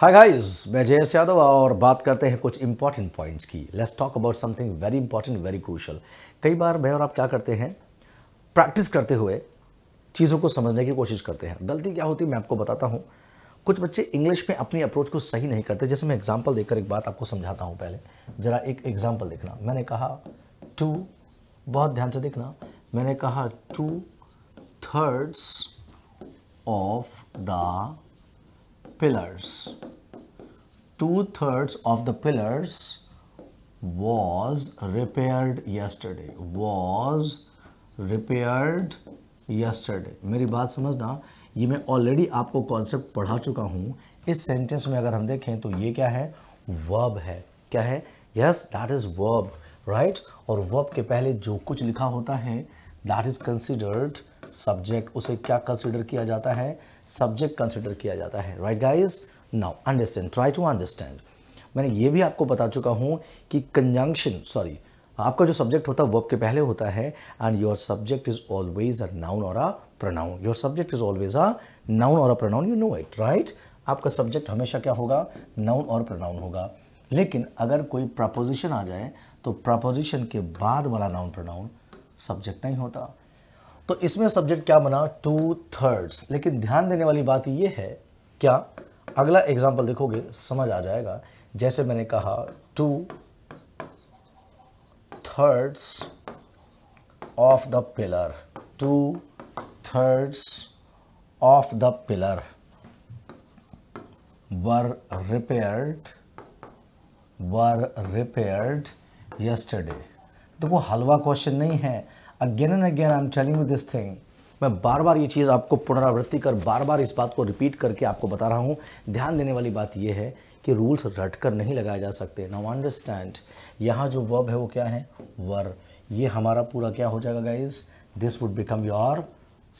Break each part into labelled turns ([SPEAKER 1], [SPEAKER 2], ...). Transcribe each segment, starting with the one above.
[SPEAKER 1] hi guys मैं जयस यादव और बात करते हैं कुछ इंपॉर्टेंट पॉइंट्स की let's talk about something very important very crucial कई बार मैं और आप क्या करते हैं प्रैक्टिस करते हुए चीज़ों को समझने की कोशिश करते हैं गलती क्या होती है मैं आपको बताता हूँ कुछ बच्चे इंग्लिश में अपनी अप्रोच को सही नहीं करते जैसे मैं एग्जाम्पल देकर एक बात आपको समझाता हूँ पहले ज़रा एक एग्जाम्पल देखना मैंने कहा टू बहुत ध्यान से देखना मैंने कहा two thirds of the pillars two thirds ऑफ the pillars was repaired yesterday was repaired yesterday मेरी बात समझना ये मैं ऑलरेडी आपको कॉन्सेप्ट पढ़ा चुका हूं इस सेंटेंस में अगर हम देखें तो ये क्या है वर्ब है क्या है yes that is verb right और वर्ब के पहले जो कुछ लिखा होता है दैट इज़ कंसिडर्ड सब्जेक्ट उसे क्या कंसिडर किया जाता है सब्जेक्ट कंसिडर किया जाता है right guys now understand try to understand मैंने ये भी आपको बता चुका हूँ कि कंजंक्शन सॉरी आपका जो सब्जेक्ट होता है वर्ब के पहले होता है and your subject is always a noun और a pronoun your subject is always a noun और a pronoun you know it right आपका सब्जेक्ट हमेशा क्या होगा नाउन और प्रोनाउन होगा लेकिन अगर कोई प्रपोजिशन आ जाए तो प्रपोजिशन के बाद वाला नाउन प्रोनाउन सब्जेक्ट नहीं होता तो इसमें सब्जेक्ट क्या बना टू थर्ड्स लेकिन ध्यान देने वाली बात यह है क्या अगला एग्जाम्पल देखोगे समझ आ जाएगा जैसे मैंने कहा two thirds of the pillar two thirds of the pillar were repaired were repaired yesterday तो वो हलवा क्वेश्चन नहीं है again and again I am telling you this thing मैं बार बार ये चीज़ आपको पुनरावृत्ति कर बार बार इस बात को रिपीट करके आपको बता रहा हूँ ध्यान देने वाली बात यह है कि रूल्स रट कर नहीं लगाए जा सकते नाउ अंडरस्टैंड यहाँ जो वर्ब है वो क्या है वर ये हमारा पूरा क्या हो जाएगा guys this would become your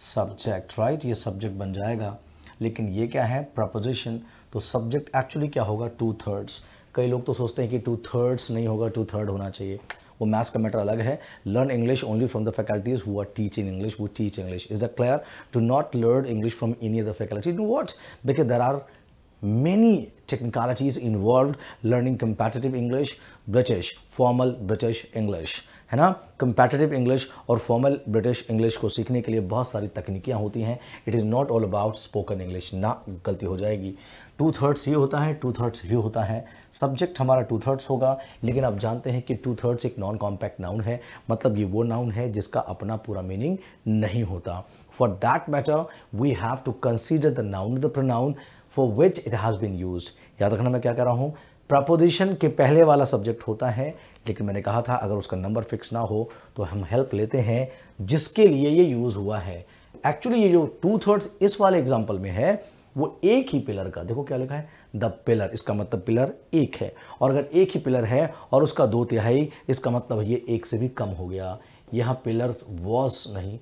[SPEAKER 1] subject right ये सब्जेक्ट बन जाएगा लेकिन ये क्या है प्रपोजिशन तो सब्जेक्ट एक्चुअली क्या होगा टू थर्ड्स कई लोग तो सोचते हैं कि टू थर्ड्स नहीं होगा टू थर्ड होना चाहिए वो मैथ्स का मैटर अलग है learn English only from the faculties who are teach in English वो teach English is a clear to not learn English from any other faculty do what because there are many technicalities involved learning competitive english british formal british english है ना competitive English और formal British English को सीखने के लिए बहुत सारी तकनीकियाँ होती हैं it is not all about spoken English ना गलती हो जाएगी टू थर्ड्स ये होता है टू थर्ड्स ये होता है सब्जेक्ट हमारा टू थर्ड्स होगा लेकिन आप जानते हैं कि टू थर्ड्स एक नॉन कॉम्पैक्ट नाउन है मतलब ये वो नाउन है जिसका अपना पूरा मीनिंग नहीं होता for that matter we have to consider the noun the pronoun for which it has been use याद रखना मैं क्या कह रहा हूँ प्रपोजिशन के पहले वाला सब्जेक्ट होता है लेकिन मैंने कहा था अगर उसका नंबर फिक्स ना हो तो हम हेल्प लेते हैं जिसके लिए ये यूज़ हुआ है एक्चुअली ये जो टू थर्ड्स इस वाले एग्जाम्पल में है वो एक ही पिलर का देखो क्या लिखा है द पिलर इसका मतलब पिलर एक है और अगर एक ही पिलर है और उसका दो तिहाई इसका मतलब ये एक से भी कम हो गया यहाँ पिलर वॉज नहीं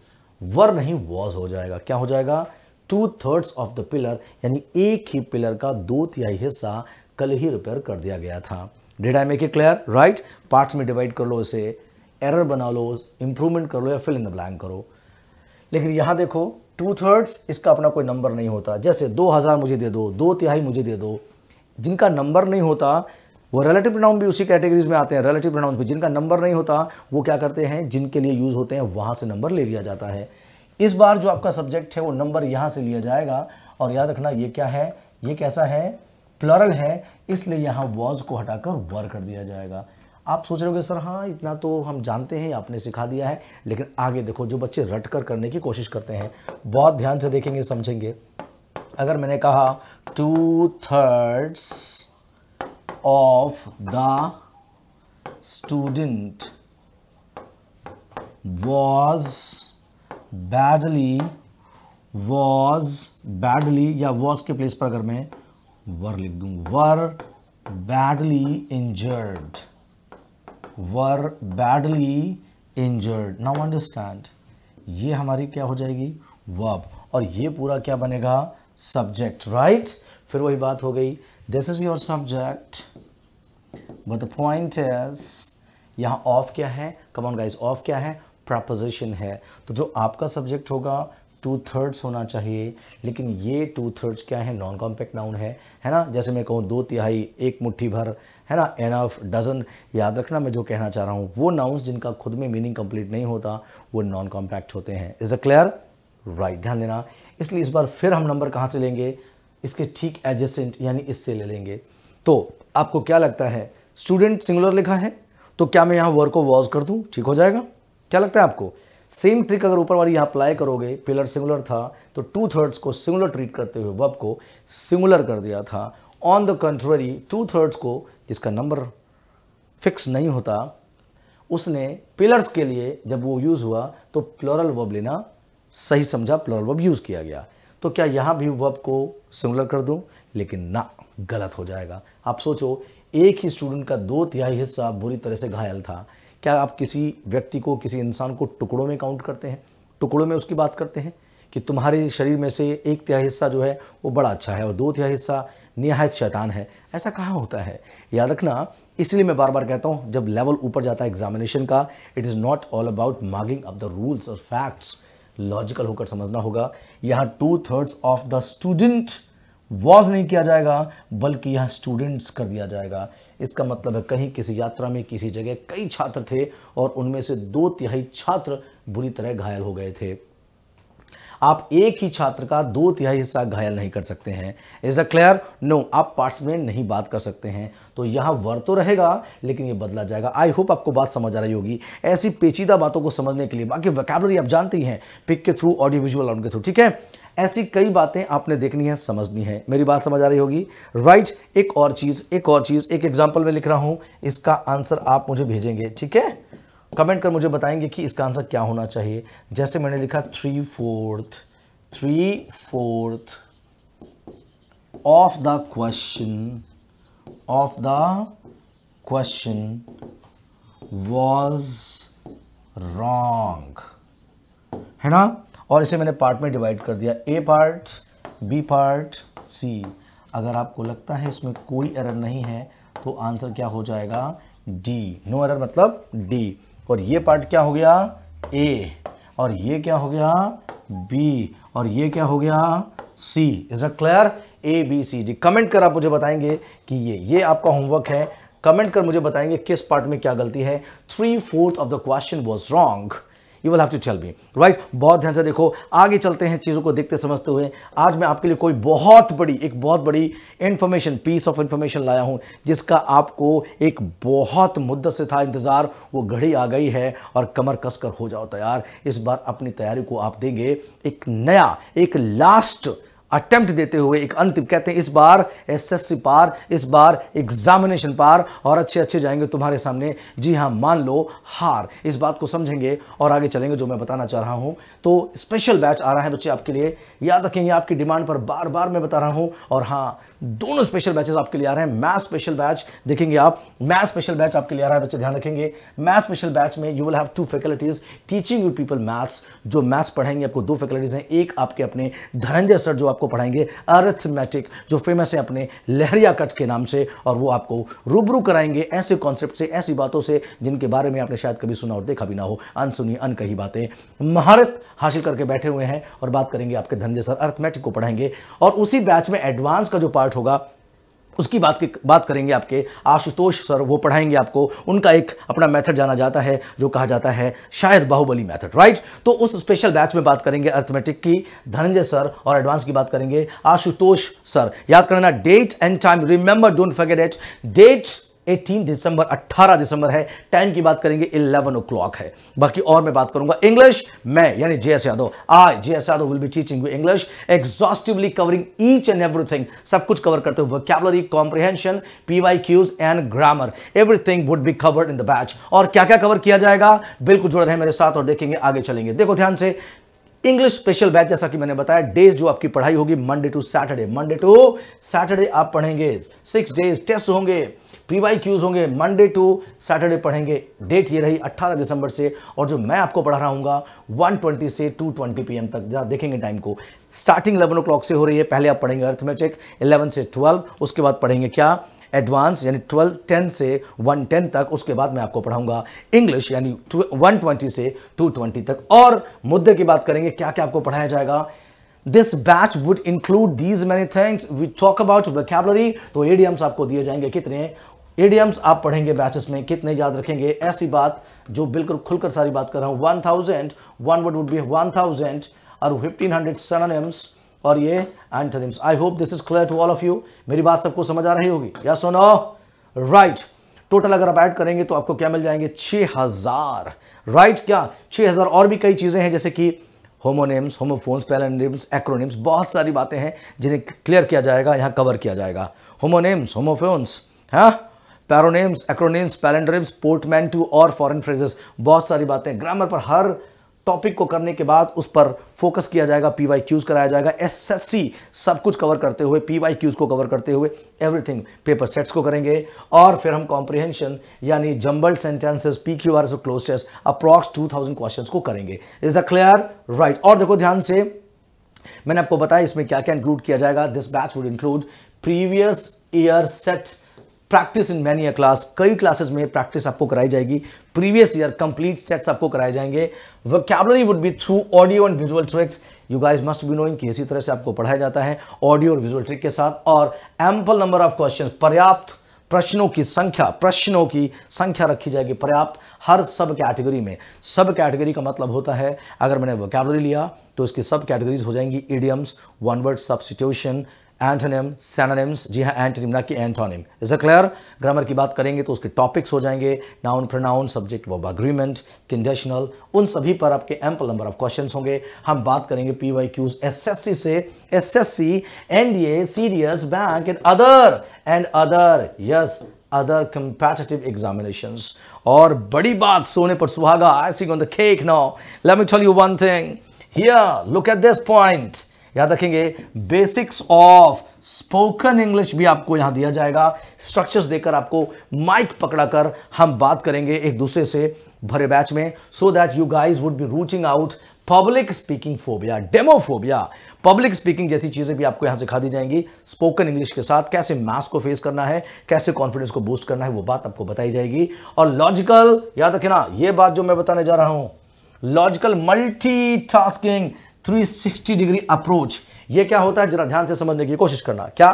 [SPEAKER 1] वर नहीं वॉज हो जाएगा क्या हो जाएगा two thirds of the pillar यानी एक ही पिलर का दो तिहाई हिस्सा कल ही रिपेयर कर दिया गया था did I make a clear right parts में डिवाइड कर लो इसे एरर बना लो इंप्रूवमेंट कर लो या फिल इन द ब्लैंक करो लेकिन यहाँ देखो टू थर्ड्स इसका अपना कोई नंबर नहीं होता जैसे दो हज़ार मुझे दे दो दो तिहाई मुझे दे दो जिनका नंबर नहीं होता वो रिलेटिव प्रोनाउन भी उसी कैटेगरीज में आते हैं रिलेटिव प्रोनाउन भी जिनका नंबर नहीं होता वो क्या करते हैं जिनके लिए यूज़ होते हैं वहाँ से नंबर ले लिया जाता है इस बार जो आपका सब्जेक्ट है वो नंबर यहाँ से लिया जाएगा और याद रखना ये क्या है ये कैसा है प्लरल है इसलिए यहाँ वॉज को हटाकर वर कर दिया जाएगा आप सोच रहे हो सर हाँ इतना तो हम जानते हैं आपने सिखा दिया है लेकिन आगे देखो जो बच्चे रट कर करने की कोशिश करते हैं बहुत ध्यान से देखेंगे समझेंगे अगर मैंने कहा two thirds of the student was badly was badly या वॉज के प्लेस पर अगर मैं वर लिख दूं were badly injured were badly injured now understand ये हमारी क्या हो जाएगी वर्ब और ये पूरा क्या बनेगा सब्जेक्ट राइट फिर वही बात हो गई this is your subject but the point is यहां ऑफ क्या है कमॉन गाइज ऑफ क्या है प्रपोजिशन है तो जो आपका सब्जेक्ट होगा टू थर्ड्स होना चाहिए लेकिन ये टू थर्ड्स क्या है नॉन कॉम्पैक्ट नाउन है है ना जैसे मैं कहूँ दो तिहाई एक मुट्ठी भर है ना ऑफ डजन याद रखना मैं जो कहना चाह रहा हूँ वो नाउन्स जिनका खुद में मीनिंग कंप्लीट नहीं होता वो नॉन कॉम्पैक्ट होते हैं इज़ अ क्लियर राइट ध्यान देना इसलिए इस बार फिर हम नंबर कहाँ से लेंगे इसके ठीक एडजस्टेंट यानी इससे ले लेंगे तो आपको क्या लगता है स्टूडेंट सिंगुलर लिखा है तो क्या मैं यहाँ वर्क को वॉज कर दूँ ठीक हो जाएगा क्या लगता है आपको सेम ट्रिक अगर ऊपर वाली यहाँ अप्लाई करोगे पिलर सिंगुलर था तो टू थर्ड्स को सिंगुलर ट्रीट करते हुए वब को सिंगुलर कर दिया था on the contrary two thirds को जिसका नंबर फिक्स नहीं होता उसने पिलर्स के लिए जब वो यूज़ हुआ तो प्लोरल वब लेना सही समझा प्लोरल वब यूज़ किया गया तो क्या यहाँ भी वब को सिमुलर कर दूँ लेकिन ना गलत हो जाएगा आप सोचो एक ही स्टूडेंट का दो तिहाई हिस्सा बुरी तरह से घायल था क्या आप किसी व्यक्ति को किसी इंसान को टुकड़ों में काउंट करते हैं टुकड़ों में उसकी बात करते हैं कि तुम्हारे शरीर में से एक तिहाई हिस्सा जो है वो बड़ा अच्छा है और दो तिहाई हिस्सा निहायत शैतान है ऐसा कहाँ होता है याद रखना इसलिए मैं बार बार कहता हूँ जब लेवल ऊपर जाता है एग्जामिनेशन का it is not all about mugging up the rules और फैक्ट्स लॉजिकल होकर समझना होगा यहाँ two thirds of the student was नहीं किया जाएगा बल्कि यह स्टूडेंट्स कर दिया जाएगा इसका मतलब है कहीं किसी यात्रा में किसी जगह कई छात्र थे और उनमें से दो तिहाई छात्र बुरी तरह घायल हो गए थे आप एक ही छात्र का दो तिहाई हिस्सा घायल नहीं कर सकते हैं इज अ क्लियर नो आप पार्ट्स में नहीं बात कर सकते हैं तो यहाँ वर तो रहेगा लेकिन ये बदला जाएगा आई होप आपको बात समझ आ रही होगी ऐसी पेचीदा बातों को समझने के लिए बाकी वैकेबलरी आप जानते ही हैं पिक के थ्रू ऑडियो विजुअल के थ्रू ठीक है ऐसी कई बातें आपने देखनी है समझनी है मेरी बात समझ आ रही होगी राइट एक और चीज़ एक और चीज़ एक एग्जाम्पल में लिख रहा हूं इसका आंसर आप मुझे भेजेंगे ठीक है कमेंट कर मुझे बताएंगे कि इसका आंसर क्या होना चाहिए जैसे मैंने लिखा three fourth three fourth of the question of the question was wrong है ना और इसे मैंने पार्ट में डिवाइड कर दिया A part B part C अगर आपको लगता है इसमें कोई एरर नहीं है तो आंसर क्या हो जाएगा डी नो एरर मतलब डी और ये पार्ट क्या हो गया ए और ये क्या हो गया बी और ये क्या हो गया C is a clear A B C D comment कर आप मुझे बताएंगे कि ये ये आपका होमवर्क है कमेंट कर मुझे बताएंगे किस पार्ट में क्या गलती है three fourth of the question was wrong you will have to tell me right बहुत ध्यान से देखो आगे चलते हैं चीज़ों को देखते समझते हुए आज मैं आपके लिए कोई बहुत बड़ी एक बहुत बड़ी इन्फॉर्मेशन पीस ऑफ इन्फॉर्मेशन लाया हूँ जिसका आपको एक बहुत मुद्दत से था इंतज़ार वो घड़ी आ गई है और कमर कसकर हो जाओ तैयार इस बार अपनी तैयारी को आप देंगे एक नया एक लास्ट अटेम्प्ट देते हुए एक अंतिम कहते हैं इस बार एसएससी पार इस बार एग्जामिनेशन पार और अच्छे अच्छे जाएंगे तुम्हारे सामने जी हाँ मान लो हार इस बात को समझेंगे और आगे चलेंगे जो मैं बताना चाह रहा हूँ तो स्पेशल बैच आ रहा है बच्चे आपके लिए याद रखेंगे आपकी डिमांड पर बार बार मैं बता रहा हूँ और हाँ दोनों स्पेशल बैचेस आपके लिए आ रहे हैं मैथ स्पेशल बैच देखेंगे आप मैथ स्पेशल बैच आपके लिए आ रहा है बच्चे ध्यान रखेंगे मैथ स्पेशल बैच में you will have to faculties teaching you people maths जो मैथ्स पढ़ाएंगे आपको दो फैकल्टीज हैं एक आपके अपने धनंजय सर जो आपको पढ़ाएंगे अर्थमेटिक जो फेमस है अपने लहरिया कट के नाम से और वो आपको रूबरू कराएंगे ऐसे कॉन्सेप्ट से ऐसी बातों से जिनके बारे में आपने शायद कभी सुना और देखा भी ना हो अनसुनी अनकही बातें महारत हासिल करके बैठे हुए हैं और बात करेंगे आपके धनंजय सर अर्थमेटिक को पढ़ाएंगे और उसी बैच में एडवांस का जो पार्ट पार्ट होगा उसकी बात की बात करेंगे आपके आशुतोष सर वो पढ़ाएंगे आपको उनका एक अपना मेथड जाना जाता है जो कहा जाता है शायद बाहुबली मेथड राइट तो उस स्पेशल बैच में बात करेंगे अर्थमेटिक की धनंजय सर और एडवांस की बात करेंगे आशुतोष सर याद करना date and time remember don't forget it date 18 दिसंबर 18 दिसंबर है टाइम की बात करेंगे 11 ओ क्लॉक है बाकी और मैं बात करूंगा इंग्लिश मैं यानी J S Yadav I J S Yadav will be teaching you English exhaustively covering each and everything सब कुछ कवर करते हुए vocabulary comprehension P Y Qs and grammar everything would be covered in the batch और क्या क्या cover किया जाएगा बिल्कुल जुड़ रहे हैं मेरे साथ और देखेंगे आगे चलेंगे देखो ध्यान से इंग्लिश स्पेशल बैच जैसा कि मैंने बताया डेज जो आपकी पढ़ाई होगी Monday to Saturday Monday to Saturday आप पढ़ेंगे सिक्स डेज टेस्ट होंगे प्री वाई क्यूज़ होंगे मंडे टू सैटरडे पढ़ेंगे डेट ये रही 18 दिसंबर से और जो मैं आपको पढ़ा रहा हूँगा 120 से 220 ट्वेंटी पी तक जहाँ देखेंगे टाइम को स्टार्टिंग इलेवन ओ से हो रही है पहले आप पढ़ेंगे अर्थमेटिक इलेवन से ट्वेल्व उसके बाद पढ़ेंगे क्या एडवांस यानी ट्वेल्व टेन से वन टेन तक उसके बाद मैं आपको पढ़ाऊंगा इंग्लिश यानी वन ट्वेंटी से टू ट्वेंटी तक और मुद्दे की बात करेंगे क्या क्या आपको पढ़ाया जाएगा this batch would include these many things we talk about vocabulary तो एडीएम्स आपको दिए जाएंगे कितने एडियम्स आप पढ़ेंगे बैचेस में कितने याद रखेंगे ऐसी बात जो बिल्कुल खुलकर सारी बात कर रहा हूँ one thousand one word would be one thousand और फिफ्टीन हंड्रेड सननिम्स और ये antonyms I hope this is clear to all of you मेरी बात सबको समझ आ रही होगी या नो राइट टोटल अगर आप ऐड करेंगे तो आपको क्या मिल जाएंगे छः हज़ार राइट क्या छः हज़ार और भी कई चीज़ें हैं जैसे कि होमोनेम्स होमोफोन्स पैलानिम्स एक्रोनिम्स बहुत सारी बातें हैं जिन्हें क्लियर किया जाएगा यहाँ कवर किया जाएगा होमोनेम्स होमोफोन्स हाँ पैरोनेम्स एक्रोनेम्स पोर्टमैन टू और फॉरन फ्रेजेस बहुत सारी बातें ग्रामर पर हर टॉपिक को करने के बाद उस पर फोकस किया जाएगा पी क्यूज कराया जाएगा एस एस सी सब कुछ कवर करते हुए पी क्यूज को कवर करते हुए एवरीथिंग पेपर सेट्स को करेंगे और फिर हम कॉम्प्रिहेंशन यानी jumble sentences P Q R cloze test approx two thousand question को करेंगे इज अ क्लियर राइट और देखो ध्यान से मैंने आपको बताया इसमें क्या क्या इंक्लूड किया जाएगा this batch would include previous year set practice in many a class कई क्लासेस में प्रैक्टिस आपको कराई जाएगी प्रीवियस ईयर कंप्लीट सेट्स आपको कराए जाएंगे vocabulary would be through audio and visual tricks you guys must be knowing कि इसी तरह से आपको पढ़ाया जाता है ऑडियो और विजुअल ट्रिक के साथ और एम्पल नंबर ऑफ क्वेश्चन पर्याप्त प्रश्नों की संख्या प्रश्नों की संख्या रखी जाएगी पर्याप्त हर सब कैटेगरी में सब कैटेगरी का मतलब होता है अगर मैंने वो लिया तो इसकी सब कैटेगरीज हो जाएंगी idioms one word substitution antonym synonyms जी हाँ एंटोनिम ना कि antonym is a clear grammar की बात करेंगे तो उसके टॉपिक्स हो जाएंगे noun pronoun subject verb agreement conditional उन सभी पर आपके एम्पल नंबर ऑफ क्वेश्चंस होंगे हम बात करेंगे P Y Qs S S C से S S C N D A serious bank and other and other yes other competitive examination और बड़ी बात सोने पर सुहागा आई सी on the cake now let me tell you one thing here look at this point याद रखेंगे बेसिक्स ऑफ स्पोकन इंग्लिश भी आपको यहां दिया जाएगा स्ट्रक्चर्स देकर आपको माइक पकड़ाकर हम बात करेंगे एक दूसरे से भरे बैच में so that you guys would be rooting out public speaking phobia demophobia public speaking जैसी चीज़ें भी आपको यहां सिखा दी जाएंगी स्पोकन इंग्लिश के साथ कैसे मास को फेस करना है कैसे कॉन्फिडेंस को बूस्ट करना है वो बात आपको बताई जाएगी और लॉजिकल याद रखे ना ये बात जो मैं बताने जा रहा हूं logical multi tasking 360 degree approach ये क्या होता है जरा ध्यान से समझने की कोशिश करना क्या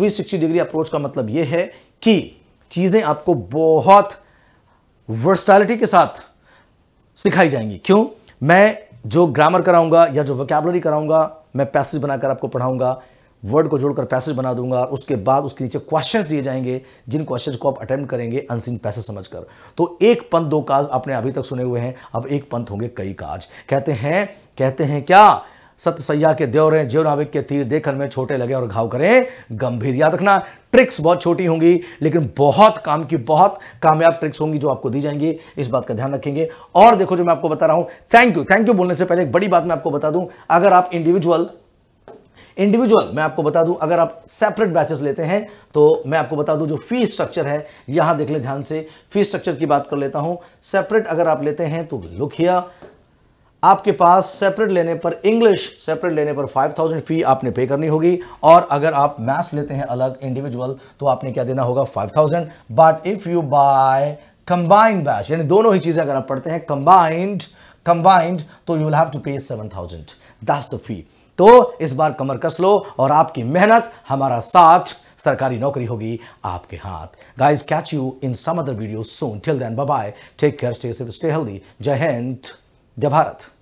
[SPEAKER 1] 360 डिग्री अप्रोच का मतलब ये है कि चीज़ें आपको बहुत वर्सटैलिटी के साथ सिखाई जाएंगी क्यों मैं जो ग्रामर कराऊंगा या जो वोकेबलरी कराऊंगा मैं पैसेज बनाकर आपको पढ़ाऊंगा वर्ड को जोड़कर पैसेज बना दूंगा और उसके बाद उसके नीचे क्वेश्चंस दिए जाएंगे जिन क्वेश्चंस को आप अटेम्प्ट करेंगे अनसिन पैसेज समझकर तो एक पंथ दो काज आपने अभी तक सुने हुए हैं अब एक पंथ होंगे कई काज कहते हैं कहते हैं क्या सैया के देवर हैं जीव नाविक के तीर देखन में छोटे लगे और घाव करें गंभीर याद रखना ट्रिक्स बहुत छोटी होंगी लेकिन बहुत काम की बहुत कामयाब ट्रिक्स होंगी जो आपको दी जाएंगी इस बात का ध्यान रखेंगे और देखो जो मैं आपको बता रहा हूं थैंक यू थैंक यू बोलने से पहले एक बड़ी बात मैं आपको बता दूं अगर आप इंडिविजुअल इंडिविजुअल मैं आपको बता दूं अगर आप सेपरेट बैचेस लेते हैं तो मैं आपको बता दूं जो फी स्ट्रक्चर है यहां देख ले ध्यान से फी स्ट्रक्चर की बात कर लेता हूं सेपरेट अगर आप लेते हैं तो लुखिया आपके पास सेपरेट लेने पर इंग्लिश सेपरेट लेने पर 5000 फी आपने पे करनी होगी और अगर आप मैथ्स लेते हैं अलग इंडिविजुअल तो आपने क्या देना होगा 5000 but if you buy combined batch यानी दोनों ही चीज़ें अगर आप पढ़ते हैं कंबाइंड कंबाइंड तो you will have to pay thousand that's the fee तो इस बार कमर कस लो और आपकी मेहनत हमारा साथ सरकारी नौकरी होगी आपके हाथ guys catch you in some other video soon till then bye take care stay safe stay healthy जय हिंद जय भारत